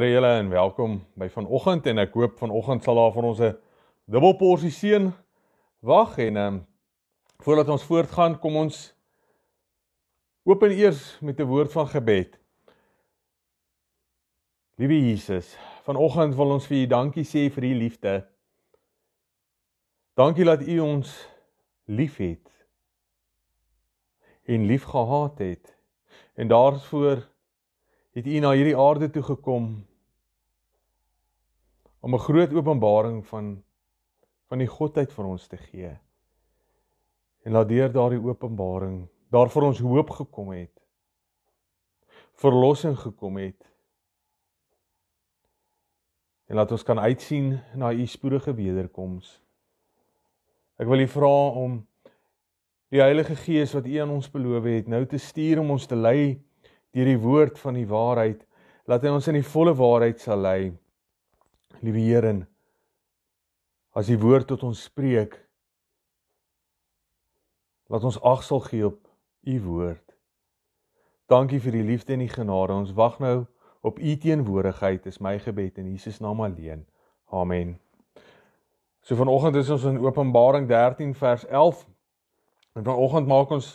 Goeie julle en welkom by vanoggend en ek hoop vanoggend sal daar vir ons 'n dubbel porsie seën wag en ehm um, voordat ons voortgaan kom ons open eers met 'n woord van gebed. Liewe Jesus, vanoggend wil ons vir U dankie sê vir U liefde. Dankie dat U ons liefhet en liefgehad het en daarvoor het U na hierdie aarde toe gekom om 'n groot openbaring van van die godheid vir ons te gee. En laat deur daardie openbaring daarvoor ons hoop gekom het, verlossing gekom het. En laat ons kan uitsien na u spoedige wederkoms. Ek wil u vra om die Heilige Gees wat u aan ons beloof het, nou te stuur om ons te lei deur die woord van die waarheid, laat hy ons in die volle waarheid sal lei. Liewe Here, as U woord tot ons spreek, laat ons agsel gee op U woord. Dankie vir die liefde en die genade. Ons wag nou op U teenwoordigheid. Is my gebed in Jesus naam alleen. Amen. So vanoggend is ons in Openbaring 13 vers 11. En vanoggend maak ons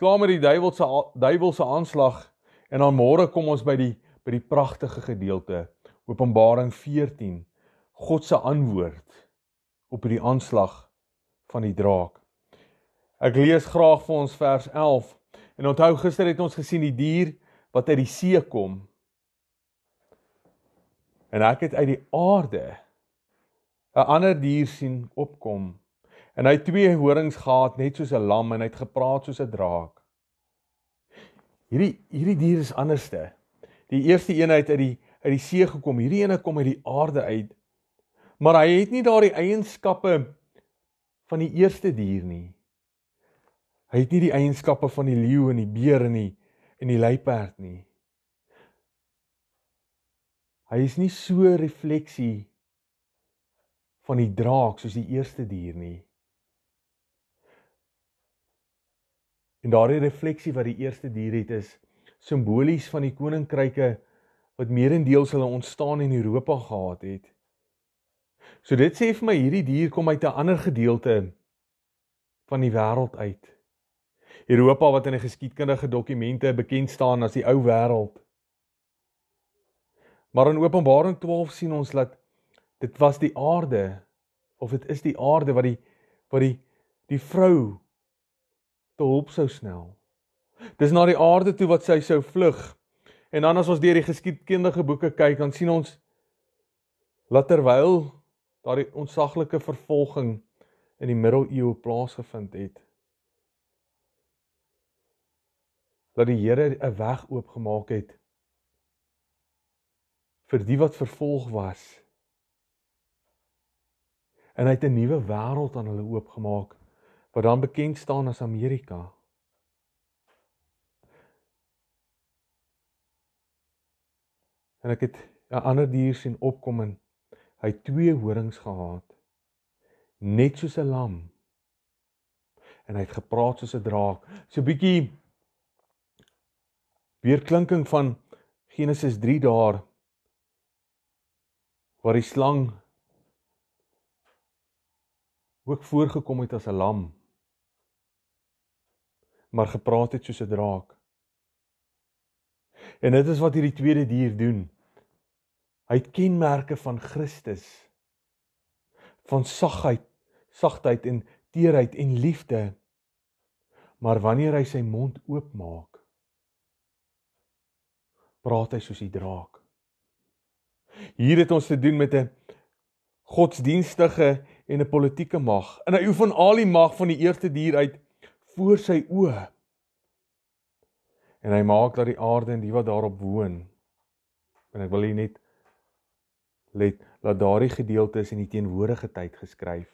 klaar met die duiwelse duiwelse aanslag en dan môre kom ons by die by die pragtige gedeelte Openbaring 14 God se antwoord op die aanslag van die draak. Ek lees graag vir ons vers 11. En onthou gister het ons gesien die dier wat uit die see kom. En ek het uit die aarde 'n ander dier sien opkom. En hy het twee horings gehad net soos 'n lam en hy het gepraat soos 'n draak. Hierdie hierdie dier is anderste. Die eerste een uit uit die uit die see gekom. Hierdie ene kom uit die aarde uit. Maar hy het nie daardie eienskappe van die eerste dier nie. Hy het nie die eienskappe van die leeu en die beer en die en die luiperd nie. Hy is nie so refleksie van die draak soos die eerste dier nie. En daardie refleksie wat die eerste dier het is simbolies van die koninkryke wat merendeels hulle ontstaan in Europa gehad het. So dit sê vir my hierdie dier kom uit 'n ander gedeelte van die wêreld uit. Europa wat in die geskiedkundige dokumente bekend staan as die ou wêreld. Maar in Openbaring 12 sien ons dat dit was die aarde of dit is die aarde wat die wat die die vrou te hulp sou snel. Dis na die aarde toe wat sy sou vlug En dan as ons deur die geskiedkundige boeke kyk, dan sien ons dat terwyl daardie ontsaglike vervolging in die middeleeue plaasgevind het, dat die Here 'n weg oopgemaak het vir die wat vervolg was. En hy het 'n nuwe wêreld aan hulle oopgemaak wat dan bekend staan as Amerika. en ek het 'n ander dier sien opkom en hy het twee horings gehad net soos 'n lam en hy het gepraat soos 'n draak so 'n bietjie weerklinking van Genesis 3 daar waar die slang ook voorgekom het as 'n lam maar gepraat het soos 'n draak en dit is wat hierdie tweede dier doen Hy het kenmerke van Christus van sagheid, sagtheid en teerheid en liefde. Maar wanneer hy sy mond oopmaak, praat hy soos die draak. Hier het ons te doen met 'n godsdienstige en 'n politieke mag. En hy oefen al die mag van die eerste dier uit voor sy oë. En hy maak dat die aarde en die wat daarop woon. En ek wil hier net let dat daardie gedeeltes in die teenwoordige tyd geskryf.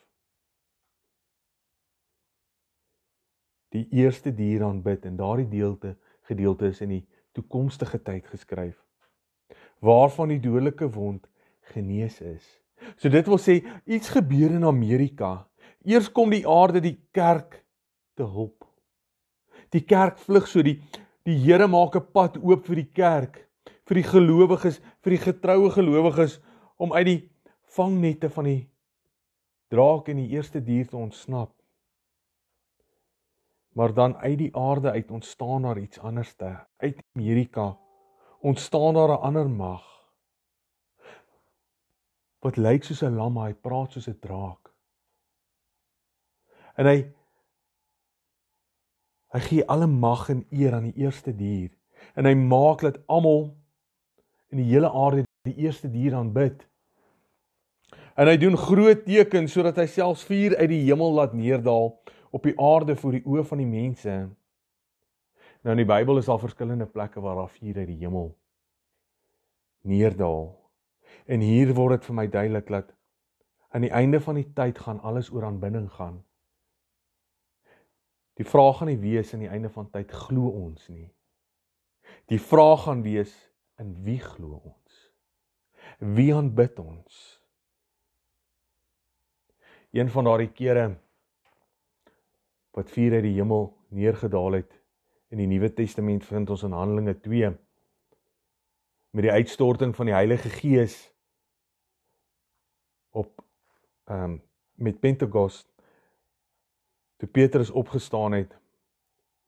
Die eerste dier aanbid en daardie deelte gedeelte is in die toekomstige tyd geskryf waarvan die dodelike wond genees is. So dit wil sê iets gebeur in Amerika. Eers kom die aarde die kerk te hulp. Die kerk vlug so die die Here maak 'n pad oop vir die kerk, vir die gelowiges, vir die getroue gelowiges om uit die vangnette van die draak en die eerste dier te ontsnap. Maar dan uit die aarde uit ontstaan daar iets anderste, uit Amerika ontstaan daar 'n ander mag. Wat lyk soos 'n lam, hy praat soos 'n draak. En hy hy gee alle mag en eer aan die eerste dier en hy maak dat almal in die hele aarde die eerste dier aanbid en hy doen groot tekens sodat hy selfs vuur uit die hemel laat neerdal op die aarde voor die oë van die mense. Nou in die Bybel is daar verskillende plekke waar daar vuur uit die hemel neerdal. En hier word dit vir my duidelik dat aan die einde van die tyd gaan alles oor aanbidding gaan. Die vraag gaan nie wees aan die einde van tyd glo ons nie. Die vraag gaan wees in wie glo ons? Wie aanbid ons? een van daardie kere wat vuur uit die hemel neergedaal het in die Nuwe Testament vind ons in Handelinge 2 met die uitstorting van die Heilige Gees op ehm um, met Pentekoste toe Petrus opgestaan het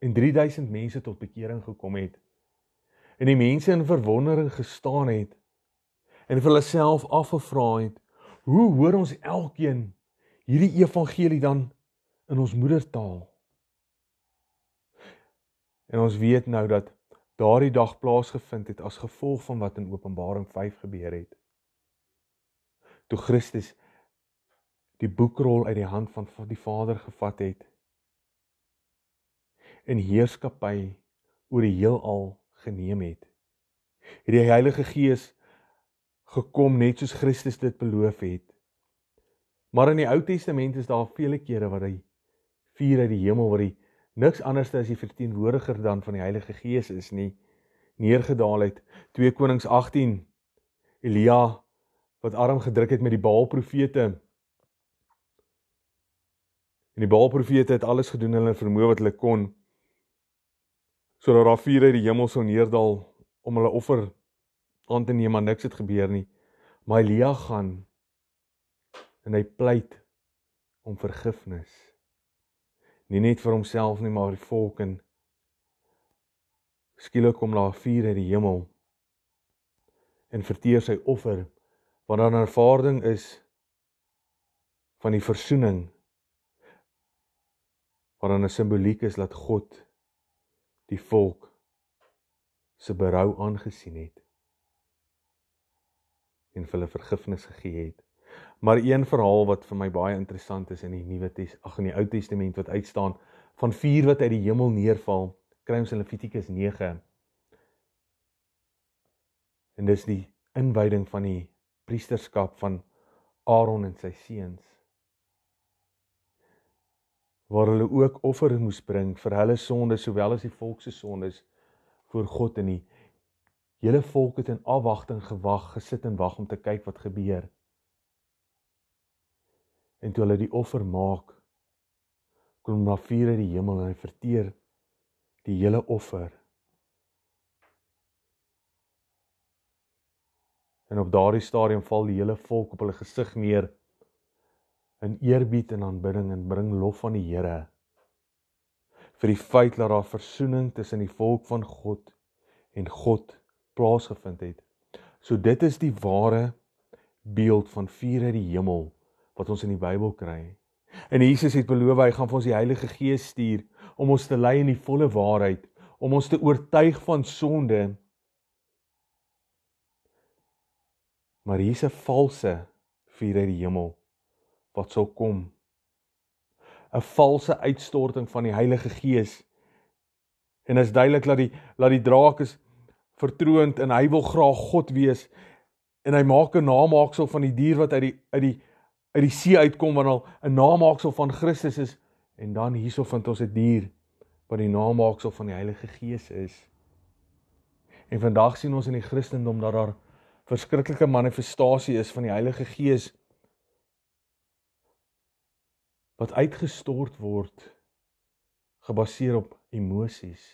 en 3000 mense tot bekering gekom het en die mense in verwondering gestaan het en vir hulle self afgevra het hoe hoor ons elkeen hierdie evangelie dan in ons moedertaal. En ons weet nou dat daardie dag plaasgevind het as gevolg van wat in Openbaring 5 gebeur het. Toe Christus die boekrol uit die hand van die Vader gevat het en heerskappy oor die heelal geneem het. Hierdie Heilige Gees gekom net soos Christus dit beloof het. Maar in die Ou Testament is daar vele kere waar hy vuur uit die hemel waar hy niks anders as die verteenwoordiger dan van die Heilige Gees is nie neergedaal het. 2 Konings 18 Elia wat arm gedruk het met die Baal profete. En die Baal profete het alles gedoen hulle vermoë wat hulle kon sodat daar vuur uit die hemel sou neerdal om hulle offer aan te neem maar niks het gebeur nie. Maar Elia gaan en hy pleit om vergifnis. Nie net vir homself nie, maar vir die volk en skielik kom daar vuur uit die hemel en verteer sy offer wat dan 'n ervaring is van die verzoening wat dan 'n simboliek is dat God die volk se berou aangesien het en hulle vergifnis gegee het. Maar een verhaal wat vir my baie interessant is in die Nuwe Testament, ag in die Ou Testament wat uitstaan van vuur wat uit die hemel neerval, kry ons in Levitikus 9. En dis die inwyding van die priesterskap van Aaron en sy seuns waar hulle ook offers moes bring vir hulle sondes sowel as die volk se sondes voor God en die hele volk het in afwagting gewag, gesit en wag om te kyk wat gebeur. En toe hulle die offer maak, kom na vuur uit die hemel en hy verteer die hele offer. En op daardie stadium val die hele volk op hulle gesig neer in eerbied en aanbidding en bring lof aan die Here vir die feit dat daar verzoening tussen die volk van God en God plaasgevind het. So dit is die ware beeld van vuur uit die hemel wat ons in die Bybel kry. En Jesus het beloof hy gaan vir ons die Heilige Gees stuur om ons te lei in die volle waarheid, om ons te oortuig van sonde. Maar hier's 'n valse vuur uit die hemel wat sou kom. 'n valse uitstorting van die Heilige Gees. En is duidelik dat die dat die draak is vertroond en hy wil graag God wees en hy maak 'n namaaksel van die dier wat uit die uit die uit die see uitkom wat al 'n namaaksel van Christus is en dan hierso vind ons 'n dier wat die namaaksel van die Heilige Gees is. En vandag sien ons in die Christendom dat daar verskriklike manifestasie is van die Heilige Gees wat uitgestort word gebaseer op emosies.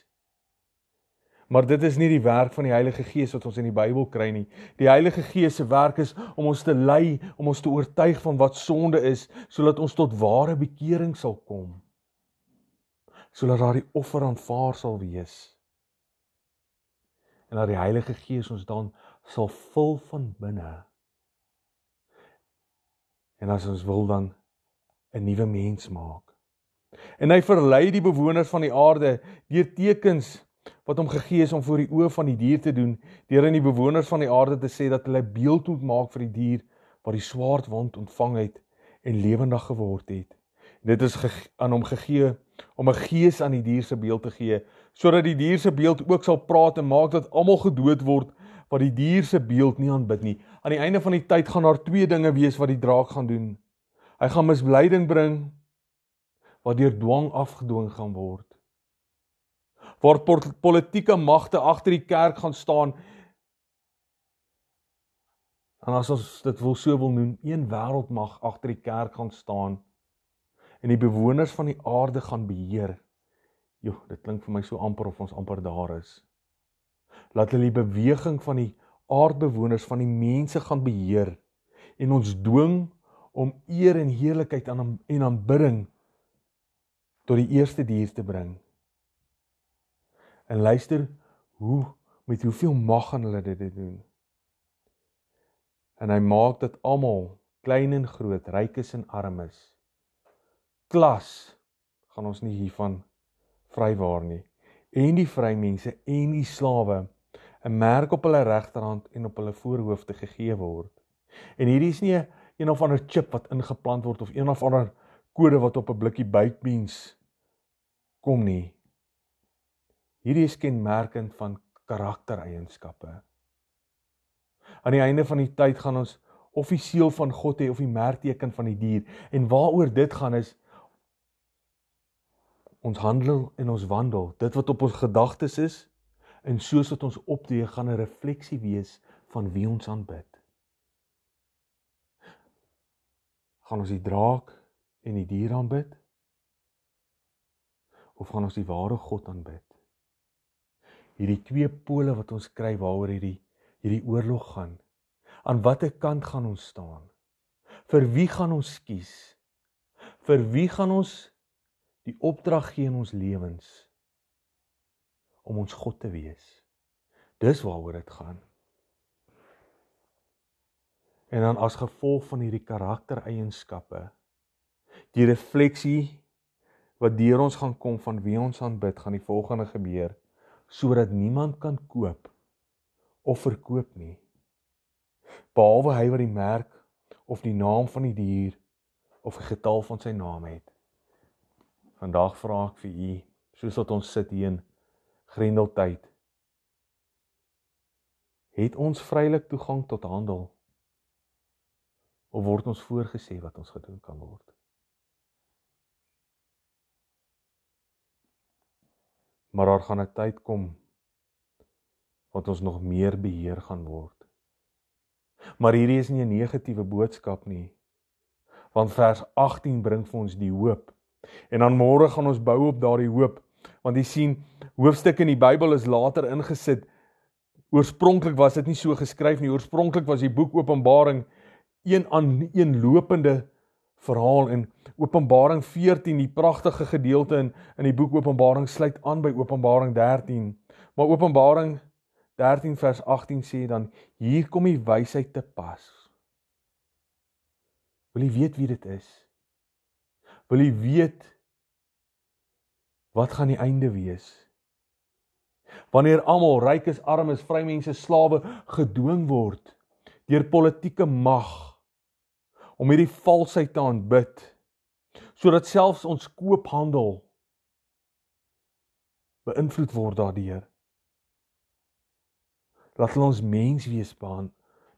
Maar dit is nie die werk van die Heilige Gees wat ons in die Bybel kry nie. Die Heilige Gees se werk is om ons te lei, om ons te oortuig van wat sonde is, sodat ons tot ware bekering sal kom. Sodat daardie offer aanvaar sal wees. En dat die Heilige Gees ons dan sal vul van binne. En as ons wil dan 'n nuwe mens maak. En hy verlei die bewoners van die aarde deur tekens wat hom gegee is om voor die oë van die dier te doen deur aan die bewoners van die aarde te sê dat hulle beeld moet maak vir die dier wat die swaard wond ontvang het en lewendig geword het en dit is aan hom gegee om 'n gees aan die dier se beeld te gee sodat die dier se beeld ook sal praat en maak dat almal gedood word wat die dier se beeld nie aanbid nie aan die einde van die tyd gaan daar twee dinge wees wat die draak gaan doen hy gaan misleiding bring wat deur dwang afgedwing gaan word waar politieke magte agter die kerk gaan staan. En as ons dit wil so wil noem, een wêreldmag agter die kerk gaan staan en die bewoners van die aarde gaan beheer. Jo, dit klink vir my so amper of ons amper daar is. Laat hulle die beweging van die aardbewoners van die mense gaan beheer en ons dwing om eer en heerlikheid aan en aanbidding tot die eerste dier te bring en luister hoe met hoeveel mag gaan hulle dit doen. En hy maak dat almal, klein en groot, ryk is en arm is. Klas gaan ons nie hiervan vrywaar nie. En die vrymense en die slawe 'n merk op hulle regterhand en op hulle voorhoofde gegee word. En hierdie is nie een of ander chip wat ingeplant word of een of ander kode wat op 'n blikkie bytmens kom nie. Hierdie is kenmerkend van karaktereienskappe. Aan die einde van die tyd gaan ons offisieel van God hê of die merkteken van die dier en waaroor dit gaan is ons handel en ons wandel. Dit wat op ons gedagtes is en soos wat ons optree gaan 'n refleksie wees van wie ons aanbid. Gaan ons die draak en die dier aanbid? Of gaan ons die ware God aanbid? hierdie twee pole wat ons kry waaroor hierdie hierdie oorlog gaan. Aan watter kant gaan ons staan? Vir wie gaan ons kies? Vir wie gaan ons die opdrag gee in ons lewens om ons God te wees? Dis waaroor dit gaan. En dan as gevolg van hierdie karaktereienskappe, die refleksie wat deur ons gaan kom van wie ons aanbid, gaan die volgende gebeur sodat niemand kan koop of verkoop nie behalwe hy wat die merk of die naam van die dier of die getal van sy naam het vandag vra ek vir u soos wat ons sit hier in grendeltyd het ons vrylik toegang tot handel of word ons voorgesê wat ons gedoen kan word maar daar gaan 'n tyd kom wat ons nog meer beheer gaan word. Maar hierdie is nie 'n negatiewe boodskap nie. Want vers 18 bring vir ons die hoop. En dan môre gaan ons bou op daardie hoop, want jy sien hoofstukke in die Bybel is later ingesit. Oorspronklik was dit nie so geskryf nie. Oorspronklik was die boek Openbaring een aan een lopende verhaal en Openbaring 14, die pragtige gedeelte in in die boek Openbaring sluit aan by Openbaring 13. Maar Openbaring 13 vers 18 sê dan hier kom die wysheid te pas. Wil jy weet wie dit is? Wil jy weet wat gaan die einde wees? Wanneer almal ryk is, arm is, vrymense, slawe gedwing word deur politieke mag om hierdie valsheid te aanbid sodat selfs ons koophandel beïnvloed word daardeur. Laat hulle ons mens wees baan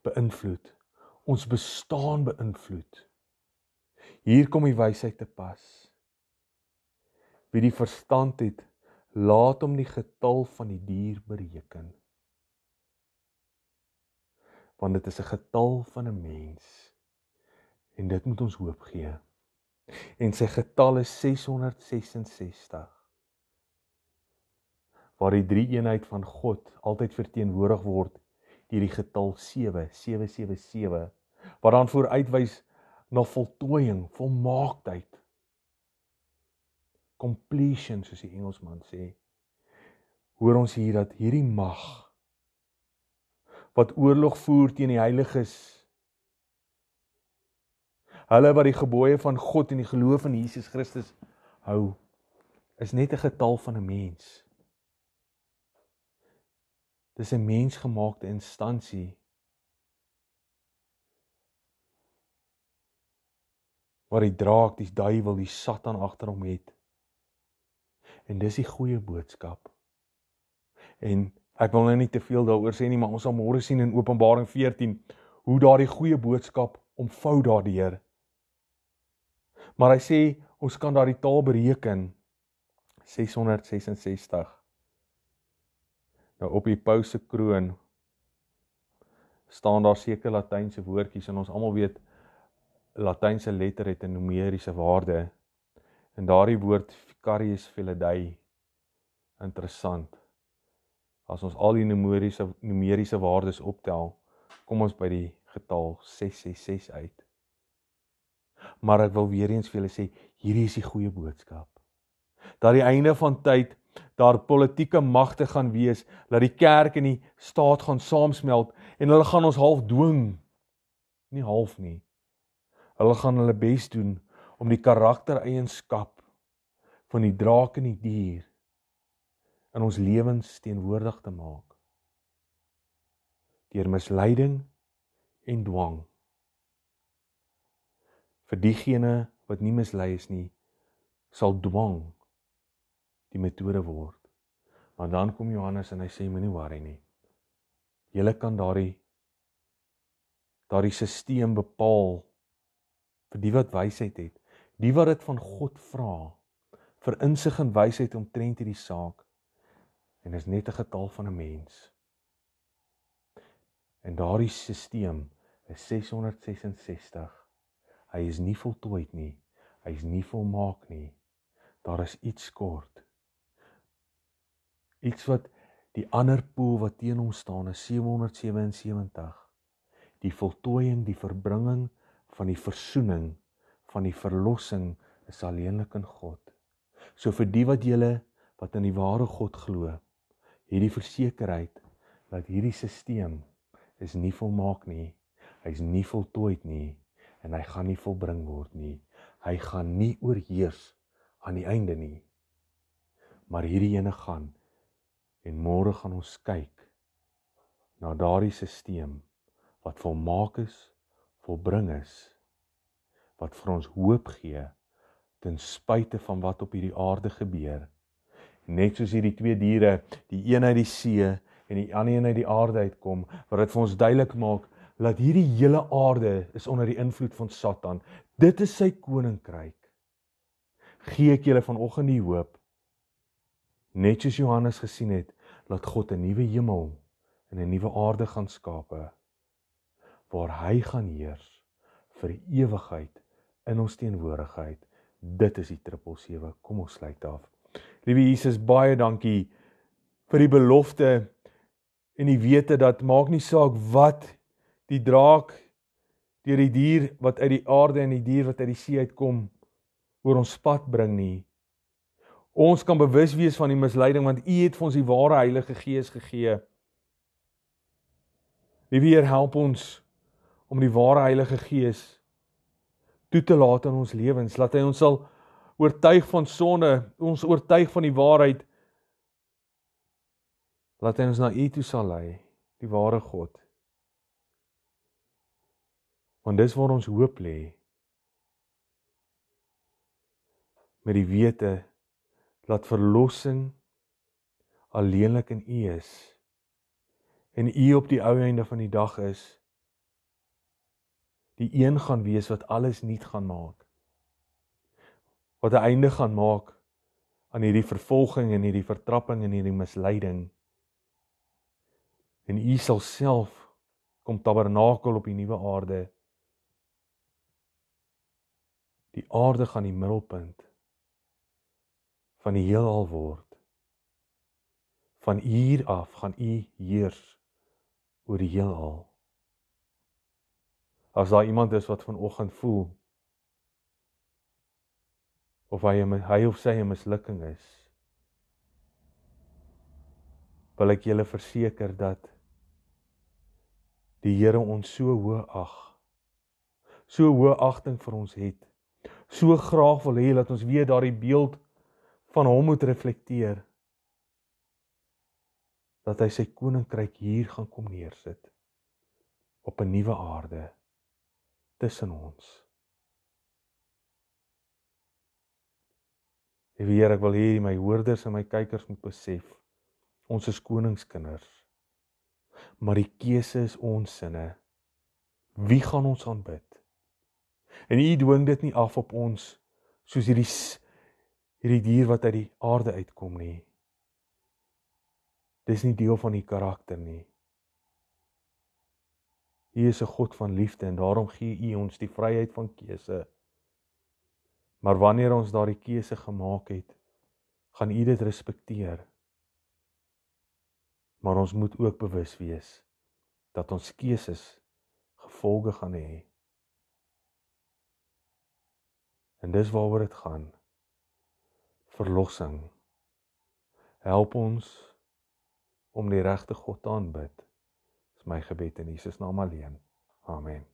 beïnvloed, ons bestaan beïnvloed. Hier kom die wysheid te pas. Wie die verstand het, laat hom die getal van die dier bereken. Want dit is 'n getal van 'n mens en dit moet ons hoop gee. En sy getal is 666. Waar die drie eenheid van God altyd verteenwoordig word deur die getal 7, 777, wat dan vooruitwys na voltooiing, volmaaktheid. Completion soos die Engelsman sê. Hoor ons hier dat hierdie mag wat oorlog voer teen die heiliges hulle wat die gebooie van God en die geloof in Jesus Christus hou is net 'n getal van 'n mens. Dis 'n mensgemaakte instansie. Wat die draak, die duiwel, die Satan agter hom het. En dis die goeie boodskap. En ek wil nou nie te veel daaroor sê nie, maar ons sal môre sien in Openbaring 14 hoe daardie goeie boodskap omvou daardeur. Die Maar hy sê ons kan daardie taal bereken 666. Nou op die pouse kroon staan daar sekere latynse woordjies en ons almal weet latynse letter het 'n numeriese waarde. En daardie woord Carius Velidei interessant. As ons al die numeriese numeriese waardes optel, kom ons by die getal 666 uit. 666 maar ek wil weer eens vir julle sê, hierdie is die goeie boodskap. Dat die einde van tyd daar politieke magte gaan wees, dat die kerk en die staat gaan saamsmelt en hulle gaan ons half dwing. Nie half nie. Hulle gaan hulle bes doen om die karaktereienskap van die draak en die dier in ons lewens teenwoordig te maak deur misleiding en dwang vir diegene wat nie mislei is nie sal dwang die metode word. Maar dan kom Johannes en hy sê moenie worry nie. Jy kan daardie daardie stelsel bepaal vir die wat wysheid het, die wat dit van God vra vir insig en wysheid omtrent hierdie saak. En is net 'n getal van 'n mens. En daardie stelsel is 666 Hy is nie voltooi nie. Hy is nie volmaak nie. Daar is iets kort. Iets wat die ander pool wat teen hom staan is 777. Die voltooiing, die verbringing van die versoening, van die verlossing is alleenlik in God. So vir die wat julle wat in die ware God glo, hierdie versekerheid dat hierdie stelsel is nie volmaak nie. Hy is nie voltooi nie. Hy en hy gaan nie volbring word nie. Hy gaan nie oorheers aan die einde nie. Maar hierdie ene gaan en môre gaan ons kyk na daardie stelsel wat volmaak is, volbring is wat vir ons hoop gee ten spyte van wat op hierdie aarde gebeur. Net soos hierdie twee diere, die een uit die see en die ander een uit die aarde uitkom, wat dit vir ons duidelik maak dat hierdie hele aarde is onder die invloed van Satan. Dit is sy koninkryk. Gee ek julle vanoggend die hoop net soos Johannes gesien het dat God 'n nuwe hemel en 'n nuwe aarde gaan skape waar hy gaan heers vir ewigheid in ons teenwoordigheid. Dit is die 777. Kom ons sluit af. Liewe Jesus, baie dankie vir die belofte en die wete dat maak nie saak wat die draak deur die dier wat uit die aarde en die dier wat uit die see uitkom oor ons pad bring nie. Ons kan bewus wees van die misleiding want U het vir ons die ware Heilige Gees gegee. Wie weer help ons om die ware Heilige Gees toe te laat in ons lewens, laat hy ons sal oortuig van sonde, ons oortuig van die waarheid. Laat hy ons na U toe sal lei, die ware God. Want dis waar ons hoop lê. Met die wete dat verlossing alleenlik in U is en U op die ou einde van die dag is die een gaan wees wat alles nuut gaan maak wat 'n einde gaan maak aan hierdie vervolging en hierdie vertrapping en hierdie misleiding en U sal self kom tabernakel op die nuwe aarde die aarde gaan die middelpunt van die heelal word. Van hier af gaan u heers oor die heelal. As daar iemand is wat vanoggend voel of hy hy of sy 'n mislukking is, wil ek julle verseker dat die Here ons so hoog ag so hoë agting vir ons het so graag wil hê dat ons weer daardie beeld van hom moet reflekteer dat hy sy koninkryk hier gaan kom neersit op 'n nuwe aarde tussen ons. Ewe Heer, ek wil hier my hoorders en my kykers moet besef, ons is koningskinders. Maar die keuse is ons sinne. Wie gaan ons aanbid? En U dwing dit nie af op ons soos hierdie hierdie dier wat uit die aarde uitkom nie. Dis nie deel van U karakter nie. U is 'n God van liefde en daarom gee U ons die vryheid van keuse. Maar wanneer ons daardie keuse gemaak het, gaan U dit respekteer. Maar ons moet ook bewus wees dat ons keuses gevolge gaan hê. En dis waaroor dit gaan. Verlossing. Help ons om die regte God aanbid. Dis my gebed in Jesus naam alleen. Amen.